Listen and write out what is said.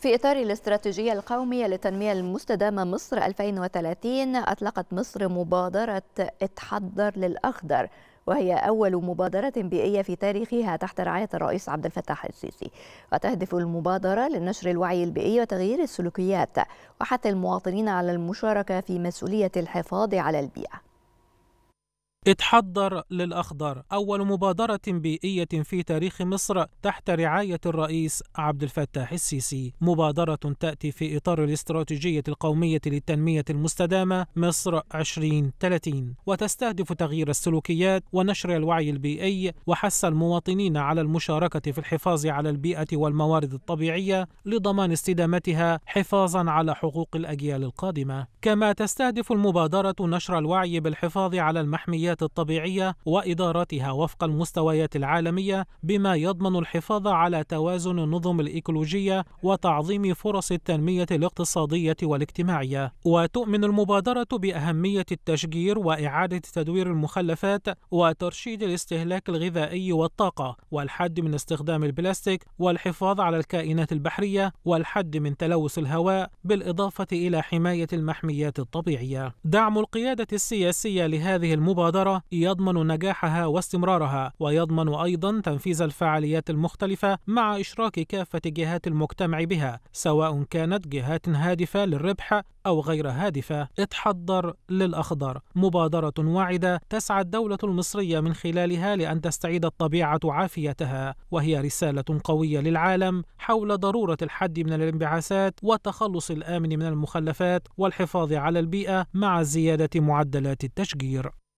في إطار الاستراتيجية القومية للتنمية المستدامة مصر 2030 أطلقت مصر مبادرة اتحضر للأخضر وهي أول مبادرة بيئية في تاريخها تحت رعاية الرئيس عبد الفتاح السيسي وتهدف المبادرة لنشر الوعي البيئي وتغيير السلوكيات وحث المواطنين على المشاركة في مسؤولية الحفاظ على البيئة اتحضر للأخضر أول مبادرة بيئية في تاريخ مصر تحت رعاية الرئيس عبد الفتاح السيسي مبادرة تأتي في إطار الاستراتيجية القومية للتنمية المستدامة مصر 2030 وتستهدف تغيير السلوكيات ونشر الوعي البيئي وحث المواطنين على المشاركة في الحفاظ على البيئة والموارد الطبيعية لضمان استدامتها حفاظا على حقوق الأجيال القادمة كما تستهدف المبادرة نشر الوعي بالحفاظ على المحميات الكوارث الطبيعية وإدارتها وفق المستويات العالمية بما يضمن الحفاظ على توازن النظم الإيكولوجية وتعظيم فرص التنمية الاقتصادية والاجتماعية وتؤمن المبادرة بأهمية التشجير وإعادة تدوير المخلفات وترشيد الاستهلاك الغذائي والطاقة والحد من استخدام البلاستيك والحفاظ على الكائنات البحرية والحد من تلوث الهواء بالإضافة إلى حماية المحميات الطبيعية دعم القيادة السياسية لهذه المبادرة الإدارة يضمن نجاحها واستمرارها ويضمن أيضا تنفيذ الفعاليات المختلفة مع إشراك كافة جهات المجتمع بها سواء كانت جهات هادفة للربح أو غير هادفة اتحضر للأخضر مبادرة واعدة تسعى الدولة المصرية من خلالها لأن تستعيد الطبيعة عافيتها وهي رسالة قوية للعالم حول ضرورة الحد من الانبعاثات والتخلص الآمن من المخلفات والحفاظ على البيئة مع زيادة معدلات التشجير